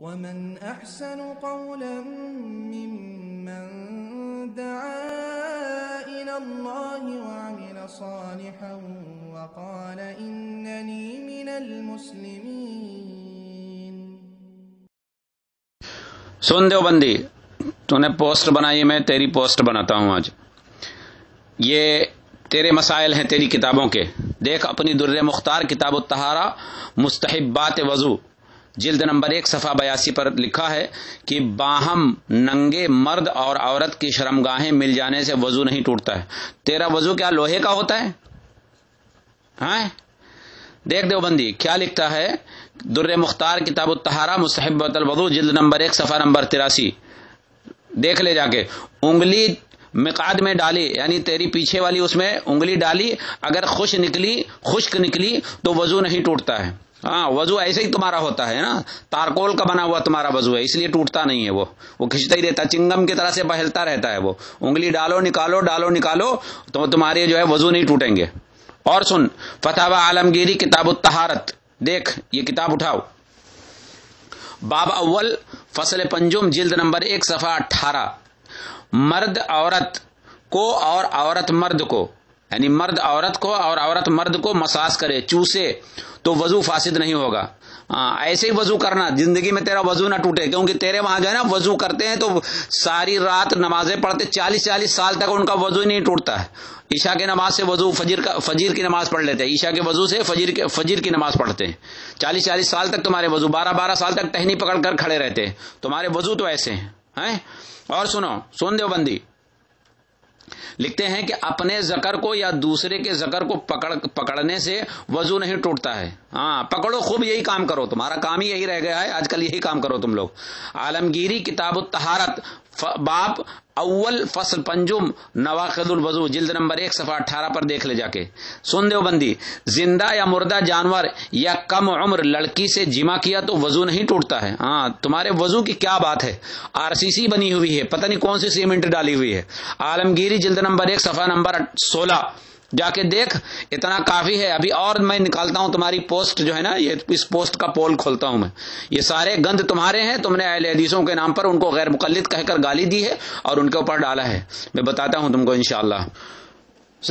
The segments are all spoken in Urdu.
ومن احسن قولا ممن دعا الى الله وعمل صالحا وقال انني من المسلمين سن دیو بندی تو نے پوسٹ بنائی میں تیری پوسٹ بناتا ہوں آج یہ تیرے مسائل ہیں تیری کتابوں کے دیکھ اپنی در مختار کتاب التہارا مستحبات وضو جلد نمبر ایک صفحہ بیاسی پر لکھا ہے کہ باہم ننگے مرد اور عورت کی شرمگاہیں مل جانے سے وضو نہیں ٹوٹتا ہے تیرا وضو کیا لوہے کا ہوتا ہے ہاں دیکھ دیو بندی کیا لکھتا ہے در مختار کتاب تہارا مستحب الوضو جلد نمبر ایک صفحہ نمبر تراسی دیکھ لے جا کے انگلی مقاد میں ڈالی یعنی تیری پیچھے والی اس میں انگلی ڈالی اگر خوش نکلی خشک نکلی تو وضو نہیں ٹوٹتا ہے ہاں وضو ایسے ہی تمہارا ہوتا ہے نا تارکول کا بنا ہوا تمہارا وضو ہے اس لیے ٹوٹتا نہیں ہے وہ وہ کھینچتا ہی رہتا چنگم کی طرح سے بہلتا رہتا ہے وہ انگلی ڈالو نکالو ڈالو نکالو تو تمہارے جو ہے وضو نہیں ٹوٹیں گے اور سن فتح عالمگیری کتاب التہارت دیکھ یہ کتاب اٹھاؤ باب اول فصل پنجم جلد نمبر ایک صفحہ اٹھارہ مرد عورت کو اور عورت مرد کو یعنی مرد عورت کو اور عورت مرد کو مساس کرے چوسے تو وضو فاسد نہیں ہوگا ہاں، ایسے ہی وضو کرنا زندگی میں تیرا وضو نہ ٹوٹے کیونکہ تیرے وہاں جو ہے نا وضو کرتے ہیں تو ساری رات نمازیں پڑھتے چالیس چالیس سال تک ان کا وضو نہیں ٹوٹتا ہے عشا کی نماز سے وضو فجیر کا فجیر کی نماز پڑھ لیتے ہیں عشا کے وضو سے فجیر کے فجیر کی نماز پڑھتے ہیں چالیس چالیس سال تک تمہارے وضو بارہ بارہ سال تک ٹہنی پکڑ کر کھڑے رہتے ہیں تمہارے وضو تو ایسے ہیں اور سنو سون دیو بندی لکھتے ہیں کہ اپنے زکر کو یا دوسرے کے زکر کو پکڑ پکڑنے سے وضو نہیں ٹوٹتا ہے ہاں پکڑو خوب یہی کام کرو تمہارا کام ہی یہی رہ گیا ہے آج کل یہی کام کرو تم لوگ عالمگیری کتاب و باپ اول فصل پنجم نواقد الوضو جلد نمبر ایک صفحہ اٹھارہ پر دیکھ لے جا کے سن دیو بندی زندہ یا مردہ جانور یا کم عمر لڑکی سے جمع کیا تو وضو نہیں ٹوٹتا ہے ہاں تمہارے وضو کی کیا بات ہے آر سی سی بنی ہوئی ہے پتہ نہیں کون سی سیمنٹ ڈالی ہوئی ہے عالمگیری جلد نمبر ایک صفحہ نمبر سولہ جا کے دیکھ اتنا کافی ہے ابھی اور میں نکالتا ہوں تمہاری پوسٹ جو ہے نا یہ اس پوسٹ کا پول کھولتا ہوں میں یہ سارے گند تمہارے ہیں تم نے اہل حدیثوں کے نام پر ان کو غیر مقلد کہہ کر گالی دی ہے اور ان کے اوپر ڈالا ہے میں بتاتا ہوں تم کو انشاءاللہ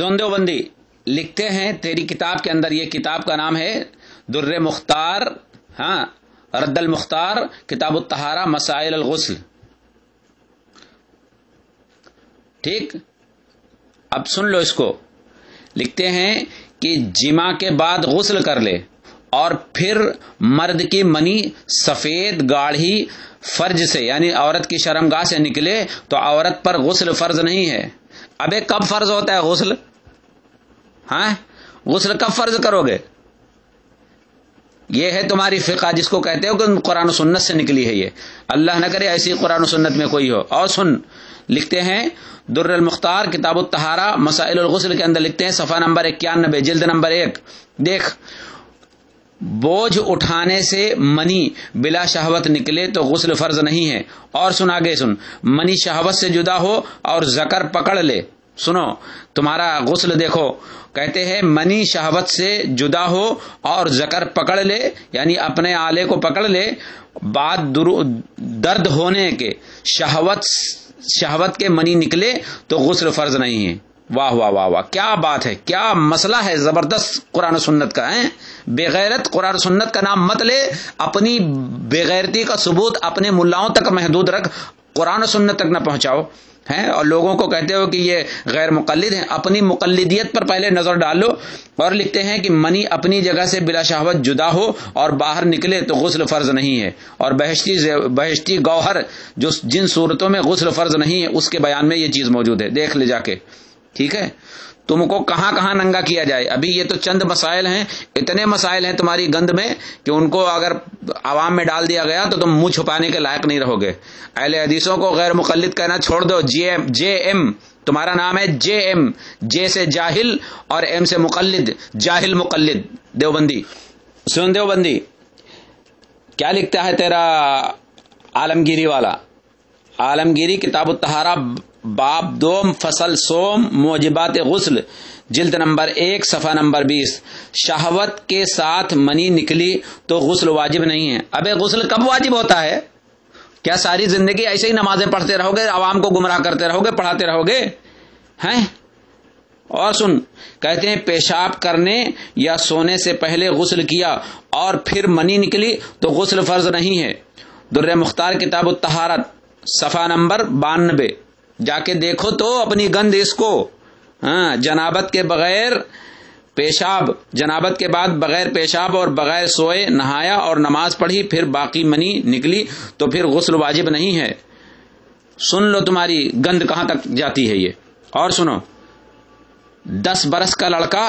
اللہ بندی لکھتے ہیں تیری کتاب کے اندر یہ کتاب کا نام ہے در مختار ہاں رد المختار کتاب التہارا مسائل الغسل ٹھیک اب سن لو اس کو لکھتے ہیں کہ جمع کے بعد غسل کر لے اور پھر مرد کی منی سفید گاڑھی فرج سے یعنی عورت کی شرم گاہ سے نکلے تو عورت پر غسل فرض نہیں ہے اب ایک کب فرض ہوتا ہے غسل ہاں غسل کب فرض کرو گے یہ ہے تمہاری فقہ جس کو کہتے ہو کہ قرآن و سنت سے نکلی ہے یہ اللہ نہ کرے ایسی قرآن و سنت میں کوئی ہو اور سن لکھتے ہیں در المختار کتاب التہارا مسائل الغسل کے اندر لکھتے ہیں صفحہ نمبر اکیانوے جلد نمبر ایک دیکھ بوجھ اٹھانے سے منی بلا شہوت نکلے تو غسل فرض نہیں ہے اور سنا گئے سن منی شہوت سے جدا ہو اور زکر پکڑ لے سنو تمہارا غسل دیکھو کہتے ہیں منی شہوت سے جدا ہو اور زکر پکڑ لے یعنی اپنے آلے کو پکڑ لے بعد درد ہونے کے شہوت شہوت کے منی نکلے تو غسل فرض نہیں ہے واہ واہ واہ واہ کیا بات ہے کیا مسئلہ ہے زبردست قرآن سنت کا ہے بغیرت قرآن سنت کا نام مت لے اپنی بغیرتی کا ثبوت اپنے ملاؤں تک محدود رکھ قرآن سنت تک نہ پہنچاؤ ہیں اور لوگوں کو کہتے ہو کہ یہ غیر مقلد ہیں اپنی مقلدیت پر پہلے نظر ڈالو اور لکھتے ہیں کہ منی اپنی جگہ سے بلا شہوت جدا ہو اور باہر نکلے تو غسل فرض نہیں ہے اور بہشتی بہشتی گوہر جو جن صورتوں میں غسل فرض نہیں ہے اس کے بیان میں یہ چیز موجود ہے دیکھ لے جا کے ٹھیک ہے تم کو کہاں کہاں ننگا کیا جائے ابھی یہ تو چند مسائل ہیں اتنے مسائل ہیں تمہاری گند میں کہ ان کو اگر عوام میں ڈال دیا گیا تو تم منہ چھپانے کے لائق نہیں رہو گے اہل حدیثوں کو غیر مقلد کہنا چھوڑ دو جے ایم تمہارا نام ہے جے ایم جے سے جاہل اور ایم سے مقلد جاہل مقلد دیوبندی سن دیوبندی کیا لکھتا ہے تیرا عالمگیری والا عالمگیری کتاب التہارا باب دوم فصل سوم موجبات غسل جلد نمبر ایک صفحہ نمبر بیس شہوت کے ساتھ منی نکلی تو غسل واجب نہیں ہے اب غسل کب واجب ہوتا ہے کیا ساری زندگی ایسے ہی نمازیں پڑھتے رہو گے عوام کو گمراہ کرتے رہو گے پڑھاتے رہو گے ہیں اور سن کہتے ہیں پیشاب کرنے یا سونے سے پہلے غسل کیا اور پھر منی نکلی تو غسل فرض نہیں ہے در مختار کتاب التہارت صفحہ نمبر بانوے جا کے دیکھو تو اپنی گند اس کو ہاں، جنابت کے بغیر پیشاب جنابت کے بعد بغیر پیشاب اور بغیر سوئے نہایا اور نماز پڑھی پھر باقی منی نکلی تو پھر غسل واجب نہیں ہے سن لو تمہاری گند کہاں تک جاتی ہے یہ اور سنو دس برس کا لڑکا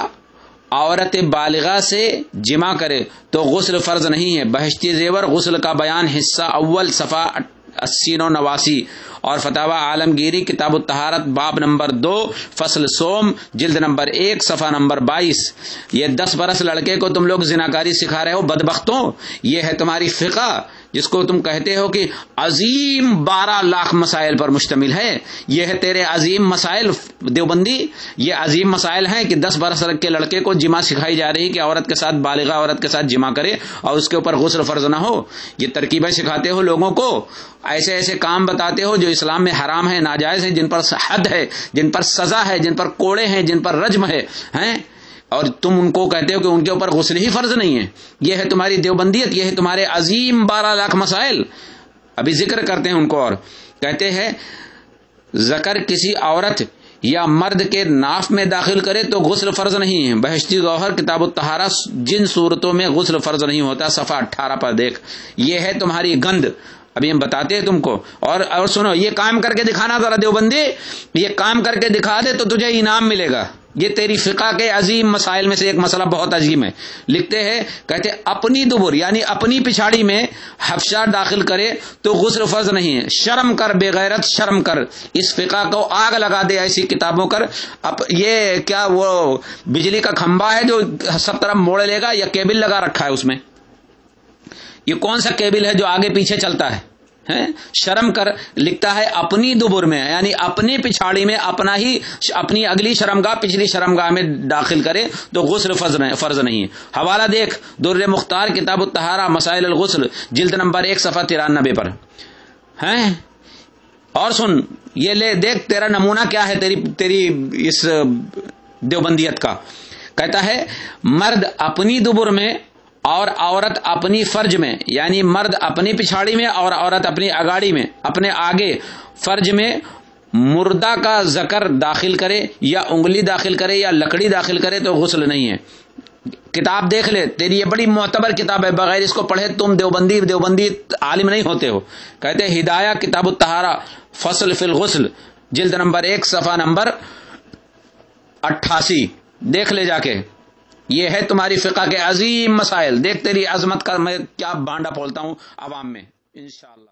عورت بالغہ سے جمع کرے تو غسل فرض نہیں ہے بہشتی زیور غسل کا بیان حصہ اول صفا اسی نو نواسی اور فتح عالمگیری کتاب و تہارت باب نمبر دو فصل سوم جلد نمبر ایک صفحہ نمبر بائیس یہ دس برس لڑکے کو تم لوگ زناکاری سکھا رہے ہو بدبختوں یہ ہے تمہاری فقہ جس کو تم کہتے ہو کہ عظیم بارہ لاکھ مسائل پر مشتمل ہے یہ ہے تیرے عظیم مسائل دیوبندی یہ عظیم مسائل ہیں کہ دس بارہ کے لڑکے کو جمع سکھائی جا رہی کہ عورت کے ساتھ بالغہ عورت کے ساتھ جمع کرے اور اس کے اوپر غسل فرض نہ ہو یہ ترکیبیں سکھاتے ہو لوگوں کو ایسے ایسے کام بتاتے ہو جو اسلام میں حرام ہے ناجائز ہے جن پر حد ہے جن پر سزا ہے جن پر کوڑے ہیں جن پر رجم ہے اور تم ان کو کہتے ہو کہ ان کے اوپر غسل ہی فرض نہیں ہے یہ ہے تمہاری دیوبندیت یہ ہے تمہارے عظیم بارہ لاکھ مسائل ابھی ذکر کرتے ہیں ان کو اور کہتے ہیں زکر کسی عورت یا مرد کے ناف میں داخل کرے تو غسل فرض نہیں ہے بہشتی گوہر کتاب التہارا جن صورتوں میں غسل فرض نہیں ہوتا صفحہ اٹھارہ پر دیکھ یہ ہے تمہاری گند ابھی ہم بتاتے ہیں تم کو اور اور سنو یہ کام کر کے دکھانا ذرا دیوبندی یہ کام کر کے دکھا دے تو تجھے انعام ملے گا یہ تیری فقہ کے عظیم مسائل میں سے ایک مسئلہ بہت عظیم ہے لکھتے ہیں کہتے اپنی دبر یعنی اپنی پچھاڑی میں حفشار داخل کرے تو غسر فرض نہیں ہے شرم کر بے غیرت شرم کر اس فقہ کو آگ لگا دے ایسی کتابوں کر یہ کیا وہ بجلی کا کھمبا ہے جو سب طرف موڑ لے گا یا کیبل لگا رکھا ہے اس میں یہ کون سا کیبل ہے جو آگے پیچھے چلتا ہے شرم کر لکھتا ہے اپنی دبر میں یعنی اپنی پچھاڑی میں اپنا ہی اپنی اگلی شرم گاہ پچھلی شرم گاہ میں داخل کرے تو غسل فرض نہیں حوالہ دیکھ در مختار کتاب تہارا مسائل الغسل جلد نمبر ایک صفحہ ترانبے پر ہیں اور سن یہ لے دیکھ تیرا نمونہ کیا ہے تیری اس دیوبندیت کا کہتا ہے مرد اپنی دبر میں اور عورت اپنی فرج میں یعنی مرد اپنی پچھاڑی میں اور عورت اپنی اگاڑی میں اپنے آگے فرج میں مردہ کا زکر داخل کرے یا انگلی داخل کرے یا لکڑی داخل کرے تو غسل نہیں ہے کتاب دیکھ لے تیری یہ بڑی معتبر کتاب ہے بغیر اس کو پڑھے تم دیوبندی دیوبندی عالم نہیں ہوتے ہو کہتے ہدایہ کتاب التہارا فصل فی الغسل جلد نمبر ایک صفحہ نمبر اٹھاسی دیکھ لے جا کے یہ ہے تمہاری فقہ کے عظیم مسائل دیکھتے رہی عظمت کا میں کیا بانڈا پھولتا ہوں عوام میں انشاءاللہ